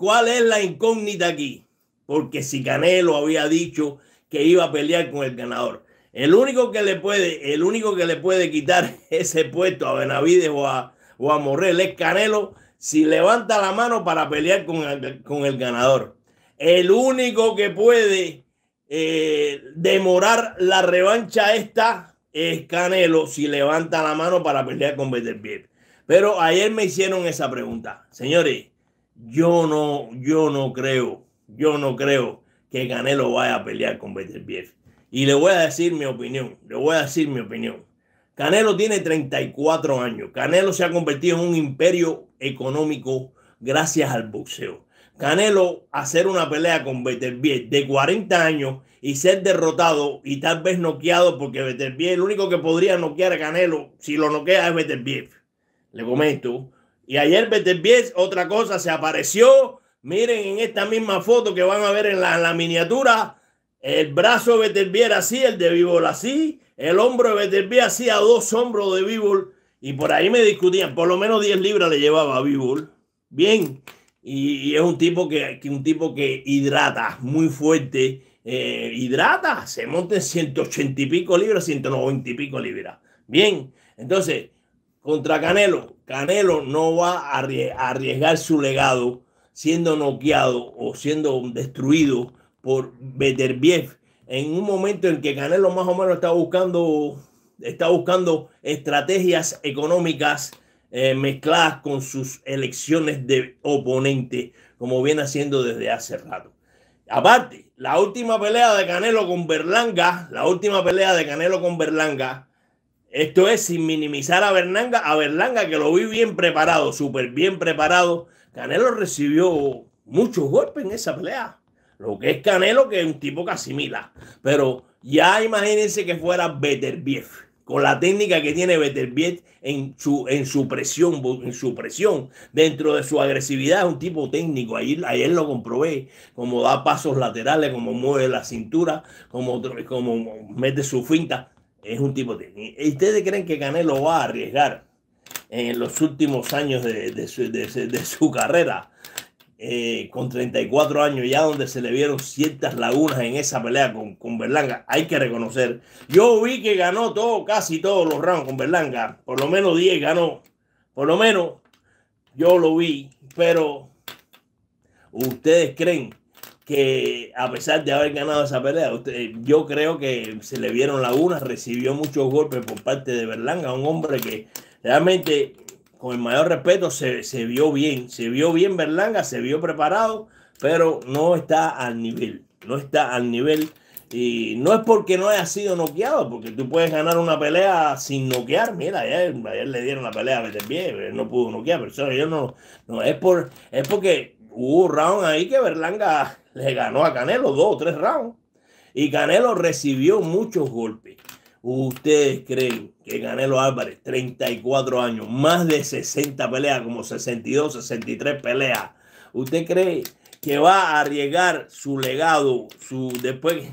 ¿Cuál es la incógnita aquí? Porque si Canelo había dicho que iba a pelear con el ganador. El único que le puede, el único que le puede quitar ese puesto a Benavides o a, o Morrell es Canelo si levanta la mano para pelear con el, ganador. El único que puede eh, demorar la revancha esta es Canelo si levanta la mano para pelear con Beterbiev. Pero ayer me hicieron esa pregunta. Señores, yo no, yo no creo, yo no creo que Canelo vaya a pelear con Beterbiev. Y le voy a decir mi opinión, le voy a decir mi opinión. Canelo tiene 34 años. Canelo se ha convertido en un imperio económico gracias al boxeo. Canelo hacer una pelea con Beterbiev de 40 años y ser derrotado y tal vez noqueado porque Beterbiev, el único que podría noquear a Canelo si lo noquea es Beterbiev. Le comento, y ayer pies otra cosa, se apareció. Miren en esta misma foto que van a ver en la, miniatura, el brazo de era así, el de Bibul así, el hombro de Betelbier así, a dos hombros de Bibul Y por ahí me discutían, por lo menos 10 libras le llevaba a Bien, y, es un tipo que, un tipo que hidrata muy fuerte. Eh, hidrata, se monta en 180 y pico libras, 190 y pico libras. Bien, entonces contra Canelo. Canelo no va a arriesgar su legado siendo noqueado o siendo destruido por Beterbiev en un momento en que Canelo más o menos está buscando, está buscando estrategias económicas eh, mezcladas con sus elecciones de oponente, como viene haciendo desde hace rato. Aparte, la última pelea de Canelo con Berlanga, la última pelea de Canelo con Berlanga, esto es sin minimizar a Berlanga, a Berlanga que lo vi bien preparado, súper bien preparado. Canelo recibió muchos golpes en esa pelea. Lo que es Canelo, que es un tipo que asimila. Pero ya imagínense que fuera Betterbief, con la técnica que tiene Betterbief en su, en su presión, su presión, dentro de su agresividad, es un tipo técnico. Ayer, lo comprobé, como da pasos laterales, como mueve la cintura, como, como mete su finta es un tipo de... ustedes creen que Canelo va a arriesgar en los últimos años de, su, carrera, eh, con 34 años ya donde se le vieron ciertas lagunas en esa pelea con, con Berlanga, hay que reconocer. Yo vi que ganó todo, casi todos los rounds con Berlanga, por lo menos 10 ganó, por lo menos yo lo vi, pero ustedes creen que a pesar de haber ganado esa pelea, yo creo que se le vieron lagunas, recibió muchos golpes por parte de Berlanga, un hombre que realmente, con el mayor respeto, se, vio bien, se vio bien Berlanga, se vio preparado, pero no está al nivel, no está al nivel. Y no es porque no haya sido noqueado, porque tú puedes ganar una pelea sin noquear. Mira, ayer, le dieron la pelea a no pudo noquear, pero eso yo no, no es, por, es porque hubo round ahí que Berlanga le ganó a Canelo dos o tres rounds. Y Canelo recibió muchos golpes. ¿Ustedes creen que Canelo Álvarez, 34 años, más de 60 peleas, como 62, 63 peleas, ¿usted cree que va a arriesgar su legado, su después,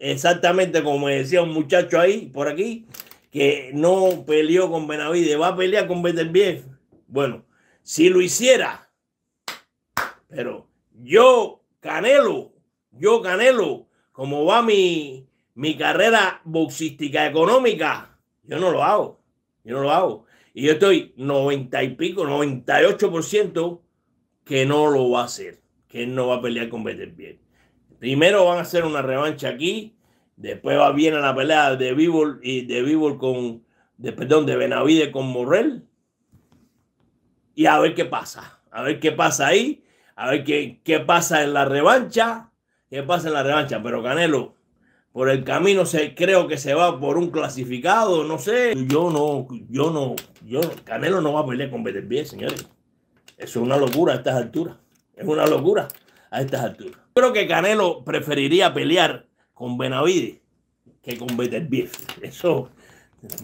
exactamente como me decía un muchacho ahí, por aquí, que no peleó con Benavide, va a pelear con Bien, Bueno, si lo hiciera, pero yo Canelo, yo Canelo, como va mi, mi carrera boxística económica, yo no lo hago, yo no lo hago. Y yo estoy 90 y pico, 98% que no lo va a hacer, que no va a pelear con bien Primero van a hacer una revancha aquí, después va bien a la pelea de Vivol y de con, de, perdón, de Benavide con Morrell. Y a ver qué pasa, a ver qué pasa ahí. A ver qué, pasa en la revancha. ¿Qué pasa en la revancha? Pero Canelo, por el camino se, creo que se va por un clasificado, no sé. Yo no, yo no, yo, Canelo no va a pelear con Beterbiev, señores. Eso es una locura a estas alturas. Es una locura a estas alturas. Creo que Canelo preferiría pelear con Benavides que con Beterbiev. Eso,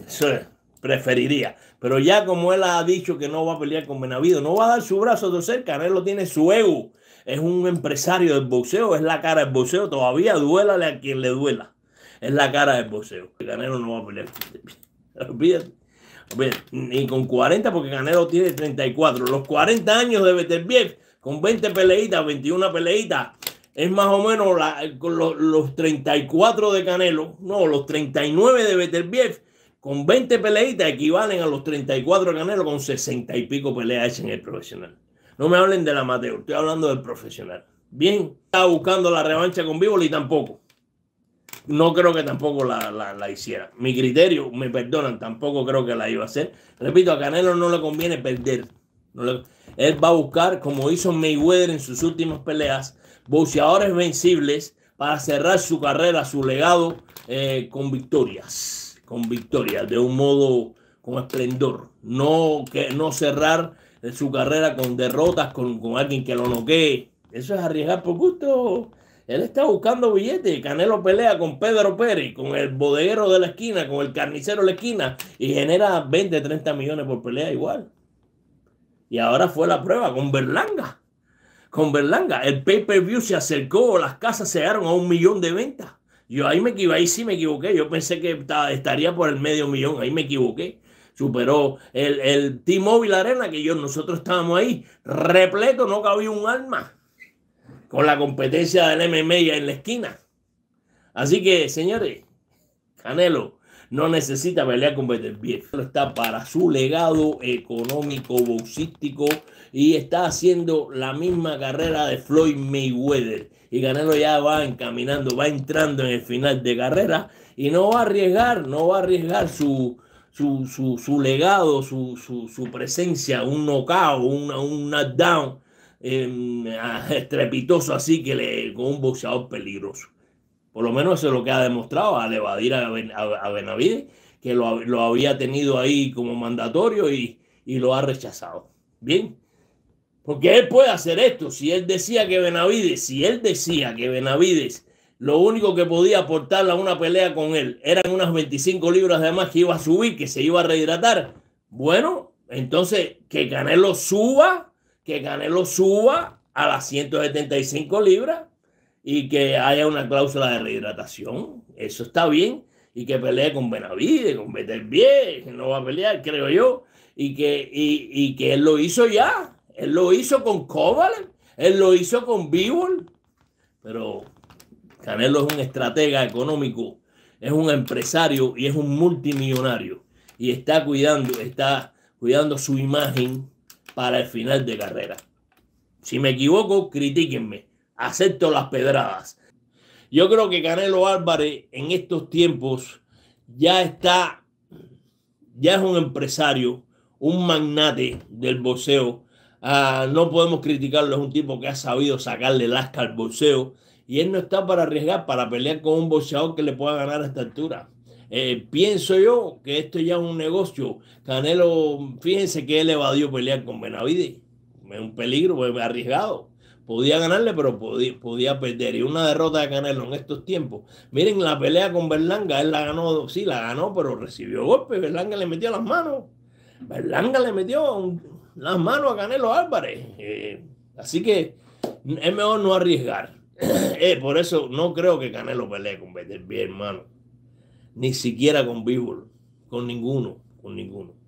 eso es preferiría. Pero ya como él ha dicho que no va a pelear con Benavido, no va a dar su brazo a torcer, Canelo tiene su ego. Es un empresario del boxeo, es la cara del boxeo, todavía duélale a quien le duela. Es la cara del boxeo. Canelo no va a pelear. Olvídate. Ni con 40, porque Canelo tiene 34. Los 40 años de Beterbiev, con 20 peleitas, 21 peleitas, es más o menos los, 34 de Canelo, no, los 39 de Beterbiev con 20 peleitas equivalen a los 34 Canelo con 60 y pico peleas en el profesional. No me hablen del amateur, estoy hablando del profesional. Bien, estaba buscando la revancha con y tampoco. No creo que tampoco la, hiciera. Mi criterio, me perdonan, tampoco creo que la iba a hacer. Repito, a Canelo no le conviene perder. No él va a buscar, como hizo Mayweather en sus últimas peleas, boxeadores vencibles para cerrar su carrera, su legado eh, con victorias con victoria, de un modo con esplendor. No, que, no cerrar su carrera con derrotas, con, con alguien que lo noquee. Eso es arriesgar por gusto. Él está buscando billetes. Canelo pelea con Pedro Pérez, con el bodeguero de la esquina, con el carnicero de la esquina y genera 20, 30 millones por pelea igual. Y ahora fue la prueba con Berlanga. Con Berlanga, el pay-per-view se acercó, las casas se dieron a un millón de ventas. Yo ahí me equivoqué, ahí sí me equivoqué. Yo pensé que estaría por el medio millón, ahí me equivoqué. Superó el, el T-Mobile Arena, que yo, nosotros estábamos ahí, repleto, no cabía un alma con la competencia del MMA en la esquina. Así que, señores, Canelo, no necesita pelear con Está para su legado económico, boxístico y está haciendo la misma carrera de Floyd Mayweather. Y Canelo ya va encaminando, va entrando en el final de carrera y no va a arriesgar, no va a arriesgar su, su, su, legado, su, su, presencia, un knockout, un, un knockdown em, estrepitoso así que le, con un boxeador peligroso. Por lo menos eso es lo que ha demostrado al evadir a, Benavides, que lo, había tenido ahí como mandatorio y, y lo ha rechazado. Bien, porque él puede hacer esto. Si él decía que Benavides, si él decía que Benavides lo único que podía aportarle a una pelea con él eran unas 25 libras de más que iba a subir, que se iba a rehidratar. Bueno, entonces que Canelo suba, que Canelo suba a las 175 libras y que haya una cláusula de rehidratación. Eso está bien. Y que pelee con Benavide, con que no va a pelear, creo yo. Y que, y, y que él lo hizo ya. Él lo hizo con Kovalev, él lo hizo con Bivol. Pero Canelo es un estratega económico, es un empresario y es un multimillonario. Y está cuidando, está cuidando su imagen para el final de carrera. Si me equivoco, critíquenme acepto las pedradas. Yo creo que Canelo Álvarez en estos tiempos ya está, ya es un empresario, un magnate del boxeo. Ah, no podemos criticarlo, es un tipo que ha sabido sacarle lasca al boxeo y él no está para arriesgar, para pelear con un boxeador que le pueda ganar a esta altura. Eh, pienso yo que esto ya es un negocio. Canelo, fíjense que él evadió pelear con Benavides. Es un peligro, es arriesgado podía ganarle, pero podía, perder. Y una derrota de Canelo en estos tiempos. Miren la pelea con Berlanga, él la ganó, sí, la ganó, pero recibió golpe. Berlanga le metió las manos. Berlanga le metió las manos a Canelo Álvarez. Eh, así que es mejor no arriesgar. Eh, por eso no creo que Canelo pelee con bien hermano. Ni siquiera con Bíbol. Con ninguno, con ninguno.